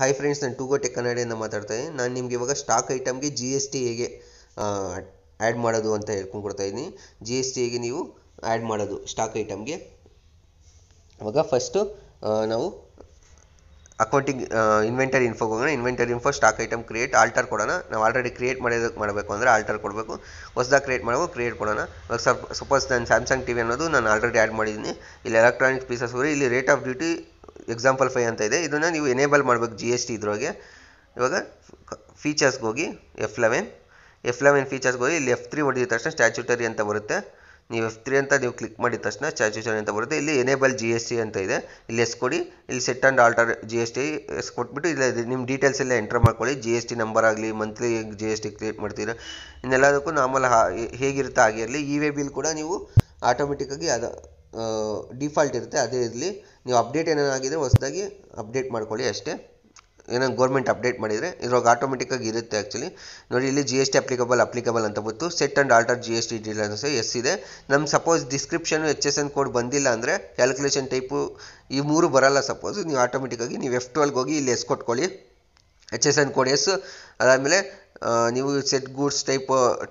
hi friends ನಾನು ಟೂಗೋ tech ಕನ್ನಡಿಯಿಂದ ಮಾತಾಡ್ತಾ ಇದ್ದೀನಿ ನಾನು ನಿಮಗೆ ಇವಾಗ ಸ್ಟಾಕ್ ಐಟಮ್ಗೆ ಜಿ ಎಸ್ ಟಿ ಹೇಗೆ ಆ್ಯಡ್ ಮಾಡೋದು ಅಂತ ಹೇಳ್ಕೊಂಡು ಕೊಡ್ತಾ ಇದ್ದೀನಿ ಜಿ ಎಸ್ ಟಿ ಹೇಗೆ ನೀವು ಆ್ಯಡ್ ಮಾಡೋದು ಸ್ಟಾಕ್ ಐಟಮ್ಗೆ ಇವಾಗ ಫಸ್ಟು ನಾವು ಅಕೌಂಟಿಂಗ್ ಇನ್ವೆಂಟರಿ ಇನ್ಫೋ ಹೋಗೋಣ inventory info stock item create alter ಕೊಡೋಣ ನಾವು ಆಲ್ರೆಡಿ ಕ್ರಿಯೇಟ್ ಮಾಡೋದಕ್ಕೆ ಮಾಡಬೇಕು ಅಂದರೆ ಆಲ್ಟರ್ ಕೊಡಬೇಕು ಹೊಸದಾಗಿ ಕ್ರಿಯೇಟ್ ಮಾಡಬೇಕು ಕ್ರಿಯೇಟ್ ಕೊಡೋಣ ಇವಾಗ ಸಪ್ ಸಪೋಸ್ ನಾನು ಸ್ಯಾಮ್ಸಂಗ್ ಟಿ ವಿ ಅನ್ನೋದು ನಾನು ಆಲ್ರೆಡಿ ಆ್ಯಡ್ ಮಾಡಿದ್ದೀನಿ ಇಲ್ಲಿ ಎಲೆಕ್ಟ್ರಾನಿಕ್ ಪೀಸಸ್ ಹೋಗಿ ಇಲ್ಲಿ ರೇಟ್ ಆಫ್ ಡ್ಯೂಟಿ ಎಕ್ಸಾಂಪಲ್ ಫೈ ಅಂತ ಇದೆ ಇದನ್ನು ನೀವು ಎನೇಬಲ್ ಮಾಡಬೇಕು ಜಿ ಎಸ್ ಟಿ ಇದ್ರೊಳಗೆ ಇವಾಗ ಫೀಚರ್ಸ್ಗೆ ಹೋಗಿ ಎಫ್ ಲೆವೆನ್ ಎಫ್ ಲೆವೆನ್ ಫೀಚರ್ಸ್ಗೆ ಹೋಗಿ ಇಲ್ಲಿ ಎಫ್ ತ್ರೀ ಹೊಡೆದ ತಕ್ಷಣ ಸ್ಟ್ಯಾಚ್ಯುಟರಿ ಅಂತ ಬರುತ್ತೆ ನೀವು ಎಫ್ ತ್ರೀ ಅಂತ ನೀವು ಕ್ಲಿಕ್ ಮಾಡಿದ ತಕ್ಷಣ ಸ್ಟ್ಯಾಚುಟರಿ ಅಂತ ಬರುತ್ತೆ ಇಲ್ಲಿ ಎನೇಬಲ್ ಜಿ ಎಸ್ ಟಿ ಅಂತ ಇದೆ ಇಲ್ಲಿ ಎಸ್ ಕೊಡಿ ಇಲ್ಲಿ set and alter G S T yes ಕೊಟ್ಬಿಟ್ಟು ಇಲ್ಲ ನಿಮ್ಮ ಡೀಟೇಲ್ಸ್ ಎಲ್ಲ ಎಂಟ್ರ್ ಮಾಡ್ಕೊಳ್ಳಿ ಜಿ ಎಸ್ ಟಿ ನಂಬರ್ ಆಗಲಿ monthly G S T create ಮಾಡ್ತೀರ ಇನ್ನೆಲ್ಲದಕ್ಕೂ ನಾರ್ಮಲ್ ಹಾ ಹೇಗಿರುತ್ತೆ ಆಗಿರಲಿ ಇ ವೇ ಬಿಲ್ ಕೂಡ ನೀವು ಆಟೋಮೆಟಿಕ್ಕಾಗಿ ಅದು ಡಿಫಾಲ್ಟ್ ಇರುತ್ತೆ ಅದೇ ಇರಲಿ ನೀವು ಅಪ್ಡೇಟ್ ಏನಾರು ಆಗಿದ್ದರೆ ಹೊಸದಾಗಿ ಅಪ್ಡೇಟ್ ಮಾಡ್ಕೊಳ್ಳಿ ಅಷ್ಟೇ ಏನೋ ಗೌರ್ಮೆಂಟ್ ಅಪ್ಡೇಟ್ ಮಾಡಿದರೆ ಇದ್ರೊಳಗೆ ಆಟೋಮೆಟಿಕ್ಕಾಗಿ ಇರುತ್ತೆ ಆ್ಯಕ್ಚುಲಿ ನೋಡಿ ಇಲ್ಲಿ G S T applicable applicable ಅಂತ ಬಂತು set and alter G S T dealers yes ಇದೆ ನಮ್ಮ suppose description H S N code ಬಂದಿಲ್ಲ ಅಂದರೆ ಕ್ಯಾಲ್ಕುಲೇಷನ್ ಟೈಪು ಈ ಮೂರು ಬರಲ್ಲ ಸಪೋಸ್ ನೀವು ಆಟೋಮೆಟಿಕ್ಕಾಗಿ ನೀವು ಎಫ್ ಟ್ವೆಲ್ಗೆ ಹೋಗಿ ಇಲ್ಲಿ ಎಸ್ ಕೊಟ್ಕೊಳ್ಳಿ H S N code yes ಅದಾದಮೇಲೆ ನೀವು set goods type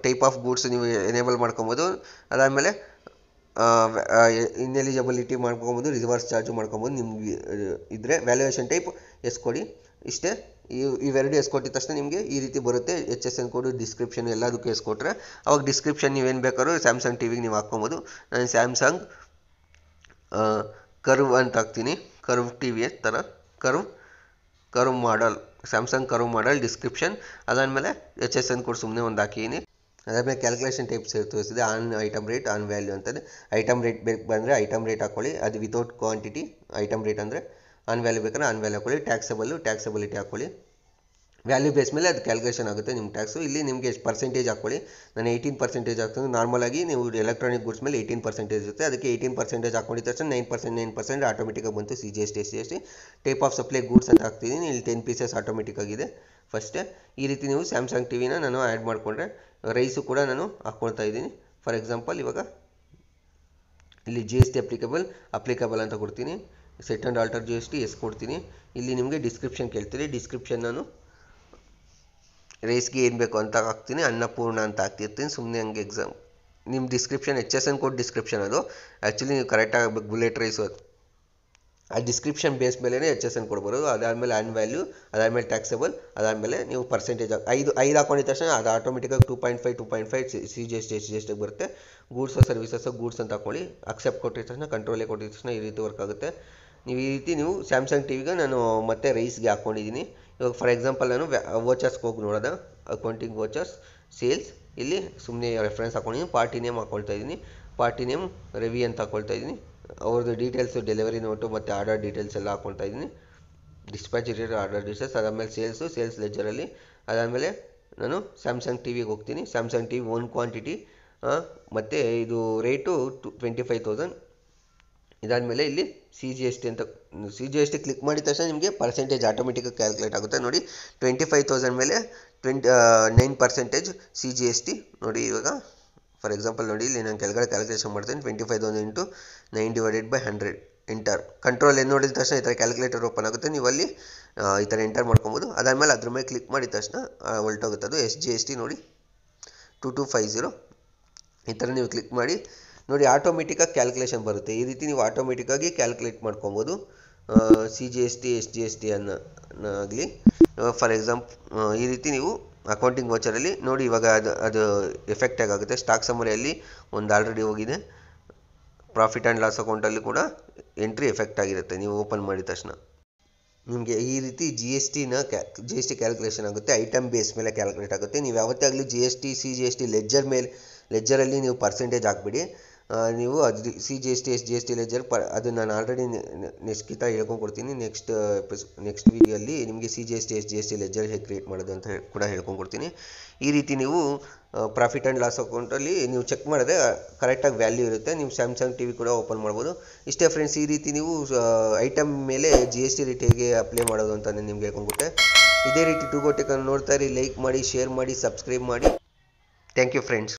type of goods ನೀವು ಎನೇಬಲ್ ಮಾಡ್ಕೊಬೋದು ಅದಾದಮೇಲೆ ಇನ್ಎಲಿಜಿಬಿಲಿಟಿ ಮಾಡ್ಕೊಬೋದು ರಿವರ್ಸ್ ಚಾರ್ಜು ಮಾಡ್ಕೊಬೋದು ನಿಮ್ಗೆ ಇದ್ದರೆ ವ್ಯಾಲ್ಯೂಯೇಷನ್ ಟೈಪ್ ಎಸ್ ಕೊಡಿ ಇಷ್ಟೇ ಇವೆರಡು ಎಸ್ ಕೊಟ್ಟಿದ ತಕ್ಷಣ ನಿಮಗೆ ಈ ರೀತಿ ಬರುತ್ತೆ H S N code description ಎಲ್ಲದಕ್ಕೂ ಎಸ್ ಕೊಟ್ಟರೆ ಅವಾಗ ಡಿಸ್ಕ್ರಿಪ್ಷನ್ ನೀವೇನು ಬೇಕಾದ್ರೂ ಸ್ಯಾಮ್ಸಂಗ್ ಟಿ ವಿಗೆ ನೀವು ಹಾಕ್ಕೊಬೋದು ನಾನು ಸ್ಯಾಮ್ಸಂಗ್ ಕರ್ವ್ ಅಂತ ಹಾಕ್ತೀನಿ ಕರ್ವ್ ಟಿ ವಿ ಥರ curve curve model Samsung curve model description ಅದಾದಮೇಲೆ ಎಚ್ ಎಸ್ ಎನ್ ಕೋಡ್ ಸುಮ್ಮನೆ ಒಂದು ಹಾಕಿದ್ದೀನಿ ಅದರ ಮೇಲೆ ಕ್ಯಾಲ್ಕುಲೇಷನ್ ಟೈಪ್ಸ್ ತೋರಿಸಿದೆ on item rate on value ಅಂತಂದರೆ ಐಟಮ್ ರೇಟ್ ಬೇಕು ಬಂದರೆ ಐಟಮ್ ರೇಟ್ ಹಾಕೊಳ್ಳಿ ಅದು ವಿತೌಟ್ ಕ್ವಾಂಟಿಟಿ ಐಟಮ್ ರೇಟ್ ಅಂದರೆ ಆನ್ ವ್ಯಾಲ್ಯೂ ಬೇಕಂದ್ರೆ ಆನ್ ವ್ಯಾಲ್ಯೂ ಹಾಕೊಳ್ಳಿ ಟ್ಯಾಕ್ಸಬಲ್ಲು ಟ್ಯಾಕ್ಸಬಿಲಿಟಿ ಹಾಕೊಳ್ಳಿ ವ್ಯಾಲ್ಯೂ ಬೇಸ್ ಮೇಲೆ ಅದು ಕ್ಯಾಲ್ಕುಲೇಷನ್ ಆಗುತ್ತೆ ನಿಮ್ಮ ಟ್ಯಾಕ್ಸು ಇಲ್ಲಿ ನಿಮಗೆ ಎಷ್ಟು ಪರ್ಸೆಂಟೇಜ್ ಹಾಕೊಳ್ಳಿ ನಾನು ಏಯ್ಟೀನ್ ಪರ್ಸೆಂಟೇಜ್ ಹಾಕ್ತೀನಿ ನಾರ್ಮಲಾಗಿ ನೀವು ಎಲೆಕ್ಟ್ರಾನಿಕ್ ಗೂಡ್ಸ್ ಮೇಲೆ ಏಯ್ಟೀನ್ ಪರ್ಸೆಂಟೇಜ್ ಇರುತ್ತೆ ಅದಕ್ಕೆ ಏಯ್ಟೀನ್ ಪರ್ಸೆಂಟೇಜ್ ಹಾಕೊಂಡಿದ್ದ ತಕ್ಷಣ ನೈನ್ ಪರ್ಸೆಂಟ್ ನೈನ್ ಪರ್ಸೆಂಟ್ ಆಟೋಮೆಟಿಕಾಗಿ ಬಂತು C G S T S C S type of supply goods ಅಂತ ಹಾಕ್ತೀನಿ ಇಲ್ಲಿ ಟೆನ್ ಪೀಸಸ್ ಆಟೋಮೆಟಿಕ್ ಆಗಿದೆ ಫಸ್ಟೇ ಈ ರೀತಿ ನೀವು ಸ್ಯಾಮ್ಸಂಗ್ ಟಿವಿನ ನಾನು ಆ್ಯಡ್ ಮಾಡಿಕೊಂಡ್ರೆ ರೈಸು ಕೂಡ ನಾನು ಹಾಕ್ಕೊಳ್ತಾ ಇದ್ದೀನಿ ಫಾರ್ ಎಕ್ಸಾಂಪಲ್ ಇವಾಗ ಇಲ್ಲಿ G S T applicable applicable ಅಂತ ಕೊಡ್ತೀನಿ set and alter G S T yes ಕೊಡ್ತೀನಿ ಇಲ್ಲಿ ನಿಮಗೆ ಡಿಸ್ಕ್ರಿಪ್ಷನ್ ಕೇಳ್ತೀನಿ ಡಿಸ್ಕ್ರಿಪ್ಷನ್ ನಾನು ರೈಸ್ಗೆ ಏನು ಬೇಕು ಅಂತ ಹಾಕ್ತೀನಿ ಅನ್ನಪೂರ್ಣ ಅಂತ ಹಾಕ್ತಿರ್ತೀನಿ ಸುಮ್ಮನೆ ಹಂಗೆ ಎಕ್ಸಾಮ್ ನಿಮ್ಮ description H S N code description ಅದು ಆ್ಯಕ್ಚುಲಿ ನೀವು ಕರೆಕ್ಟಾಗಿ ಬುಲೆಟ್ ರೈಸು ಆ ಡಿಸ್ಕ್ರಿಪ್ಷನ್ ಬೇಸ್ ಮೇಲೆ ಎಚ್ ಎಸ್ ಎನ್ ಕೊಡ್ಬೋದು ಅದಾದಮೇಲೆ ಆ್ಯಂಡ್ ವ್ಯಾಲ್ಯೂ ಅದಾದಮೇಲೆ ಟ್ಯಾಕ್ಸಬಲ್ ಅದಾದಮೇಲೆ ನೀವು ಪರ್ಸೆಂಟೇಜ್ ಐದು ಐದು ಹಾಕೊಂಡಿದ್ದ ತಕ್ಷಣ ಅದು ಆಟೋಮೆಟಿಕಾಗಿ two point five two point five C G S T G S T ಬರುತ್ತೆ ಗೂಡ್ಸ್ ಸರ್ವಿಸಸ್ ಗೂಡ್ಸ್ ಅಂತ ಹಾಕೊಳ್ಳಿ ಅಕ್ಸೆಪ್ಟ್ ಕೊಟ್ಟಿದ ತಕ್ಷಣ ಕಂಟ್ರೋಲೇ ಕೊಟ್ಟಿದ ತಕ್ಷಣ ಈ ರೀತಿ ವರ್ಕ್ ಆಗುತ್ತೆ ನೀವು ಈ ರೀತಿ ನೀವು ಸ್ಯಾಮ್ಸಂಗ್ ಟಿ ವಿಗೆ ನಾನು ಮತ್ತೆ ರೈಸ್ಗೆ ಹಾಕ್ಕೊಂಡಿದ್ದೀನಿ ಇವಾಗ ಫಾರ್ ಎಕ್ಸಾಂಪಲ್ ನಾನು ವೋಚರ್ಸ್ಗೆ ಹೋಗಿ ನೋಡೋದ ಅಕೌಂಟಿಂಗ್ ವೋಚರ್ಸ್ ಸೇಲ್ಸ್ ಇಲ್ಲಿ ಸುಮ್ಮನೆ ರೆಫರೆನ್ಸ್ ಹಾಕೊಂಡಿದ್ದೀನಿ ಪಾರ್ಟಿ ನೇಮ್ ಹಾಕೊಳ್ತಾ ಇದ್ದೀನಿ ಪಾರ್ಟಿ ನೇಮ್ ರವಿ ಅಂತ ಹಾಕೊಳ್ತಾ ಇದ್ದೀನಿ ಅವ್ರದ್ದು ಡೀಟೇಲ್ಸು ಡೆಲಿವರಿ ನೋಟು ಮತ್ತು ಆರ್ಡರ್ ಡೀಟೇಲ್ಸ್ ಎಲ್ಲ ಹಾಕ್ಕೊಳ್ತಾ ಇದ್ದೀನಿ ಡಿಸ್ಪ್ಯಾಚ್ ಇರೋ ಆರ್ಡರ್ ಡೀಟೇಲ್ಸ್ ಅದಾದಮೇಲೆ ಸೇಲ್ಸು ಸೇಲ್ಸ್ ಲೆಜರಲ್ಲಿ ಅದಾದಮೇಲೆ ನಾನು ಸ್ಯಾಮ್ಸಂಗ್ ಟಿ ವಿಗೆ ಹೋಗ್ತೀನಿ Samsung T V one quantity ಮತ್ತು ಇದು rate two twenty five thousand ಇದಾದಮೇಲೆ ಇಲ್ಲಿ ಸಿ ಜಿ ಎಸ್ ಟಿ ಅಂತ C G S T click ಮಾಡಿದ ತಕ್ಷಣ ನಿಮಗೆ ಪರ್ಸೆಂಟೇಜ್ ಆಟೋಮೆಟಿಕ್ ಕ್ಯಾಲ್ಕುಲೇಟ್ ಆಗುತ್ತೆ ನೋಡಿ ಟ್ವೆಂಟಿ ಫೈವ್ ತೌಸಂಡ್ ಮೇಲೆ twenty nine percentage C G S T ನೋಡಿ ಇವಾಗ ಫಾರ್ ಎಕ್ಸಾಂಪಲ್ ನೋಡಿ ಇಲ್ಲಿ ನಾನು ಕೆಳಗಡೆ ಕ್ಯಾಲ್ಕುಲೇಷನ್ ಮಾಡ್ತೀನಿ twenty five thousand into nine divided by hundred enter control ಏನು ನೋಡಿದ ತಕ್ಷಣ ಈ ಥರ ಕ್ಯಾಲ್ಕುಲೇಟರ್ ಓಪನ್ ಆಗುತ್ತೆ ನೀವು ಅಲ್ಲಿ ಈ ಥರ ಎಂಟರ್ ಮಾಡ್ಕೊಬೋದು ಅದಾದಮೇಲೆ ಅದ್ರ ಮೇಲೆ ಕ್ಲಿಕ್ ಮಾಡಿದ ತಕ್ಷಣ ಹೊಲ್ಟೋಗುತ್ತೆ ಅದು ಎಸ್ ಜಿ ಎಸ್ ಟಿ ನೋಡಿ ಟು ಟು ಫೈವ್ ಜೀರೋ ಈ ಥರ ನೀವು ಕ್ಲಿಕ್ ಮಾಡಿ ನೋಡಿ ಆಟೋಮೆಟಿಕಾಗಿ ಕ್ಯಾಲ್ಕುಲೇಷನ್ ಬರುತ್ತೆ ಈ ರೀತಿ ನೀವು ಆಟೋಮೆಟಿಕ್ಕಾಗಿ ಕ್ಯಾಲ್ಕುಲೇಟ್ ಮಾಡ್ಕೊಬೋದು C G S T S G S T ಅನ್ನೋ ಆಗಲಿ ಫಾರ್ ಎಕ್ಸಾಂಪ್ ಈ ರೀತಿ ನೀವು ಅಕೌಂಟಿಂಗ್ ವಾಚರಲ್ಲಿ ನೋಡಿ ಇವಾಗ ಅದು ಅದು ಎಫೆಕ್ಟ್ ಆಗುತ್ತೆ ಸ್ಟಾಕ್ ಸಮರಿಯಲ್ಲಿ ಒಂದು ಆಲ್ರೆಡಿ ಹೋಗಿದೆ ಪ್ರಾಫಿಟ್ ಆ್ಯಂಡ್ ಲಾಸ್ ಅಕೌಂಟಲ್ಲಿ ಕೂಡ ಎಂಟ್ರಿ ಎಫೆಕ್ಟ್ ಆಗಿರುತ್ತೆ ನೀವು ಓಪನ್ ಮಾಡಿದ ತಕ್ಷಣ ನಿಮಗೆ ಈ ರೀತಿ ಜಿ ಎಸ್ ಟಿನ ಕ್ಯಾ ಜಿ ಎಸ್ ಟಿ ಕ್ಯಾಲ್ಕುಲೇಷನ್ ಆಗುತ್ತೆ ಐಟಮ್ ಬೇಸ್ ಮೇಲೆ ಕ್ಯಾಲ್ಕುಲೇಟ್ ಆಗುತ್ತೆ ನೀವು ಯಾವತ್ತೇ ಆಗಲಿ G S T C G S T ledger ಮೇಲೆ ಲೆಜ್ಜರಲ್ಲಿ ನೀವು ಪರ್ಸೆಂಟೇಜ್ ಹಾಕ್ಬಿಡಿ ನೀವು ಅದು C G S T S G S T ledger ಪ ಅದು ನಾನು ಆಲ್ರೆಡಿ ನೆಕ್ಸ್ಟ್ ಕಿತ ಹೇಳ್ಕೊಂಡ್ಕೊಡ್ತೀನಿ ನೆಕ್ಸ್ಟ್ ನೆಕ್ಸ್ಟ್ ವೀಡಿಯೋಲ್ಲಿ ನಿಮಗೆ C G S T S G S T ledger ಹೇಗೆ ಕ್ರಿಯೇಟ್ ಮಾಡೋದು ಅಂತ ಕೂಡ ಹೇಳ್ಕೊಂಡ್ಕೊಡ್ತೀನಿ ಈ ರೀತಿ ನೀವು ಪ್ರಾಫಿಟ್ ಆ್ಯಂಡ್ ಲಾಸ್ ಅಕೌಂಟಲ್ಲಿ ನೀವು ಚೆಕ್ ಮಾಡಿದ್ರೆ ಕರೆಕ್ಟಾಗಿ ವ್ಯಾಲ್ಯೂ ಇರುತ್ತೆ ನೀವು ಸ್ಯಾಮ್ಸಂಗ್ ಟಿ ವಿ ಕೂಡ ಓಪನ್ ಮಾಡ್ಬೋದು ಇಷ್ಟೇ ಫ್ರೆಂಡ್ಸ್ ಈ ರೀತಿ ನೀವು ಐಟಮ್ ಮೇಲೆ ಜಿ ಎಸ್ ಟಿ ರೇಟ್ ಹೇಗೆ ಅಪ್ಲೈ ಮಾಡೋದು ಅಂತ ನಿಮ್ಗೆ ಕೊಟ್ಟೆ ಇದೇ ರೀತಿ ಟು ಗೋಟೆಕನ್ನು ನೋಡ್ತಾ ಇರಿ ಲೈಕ್ ಮಾಡಿ ಶೇರ್ ಮಾಡಿ ಸಬ್ಸ್ಕ್ರೈಬ್ ಮಾಡಿ ಥ್ಯಾಂಕ್ ಯು ಫ್ರೆಂಡ್ಸ್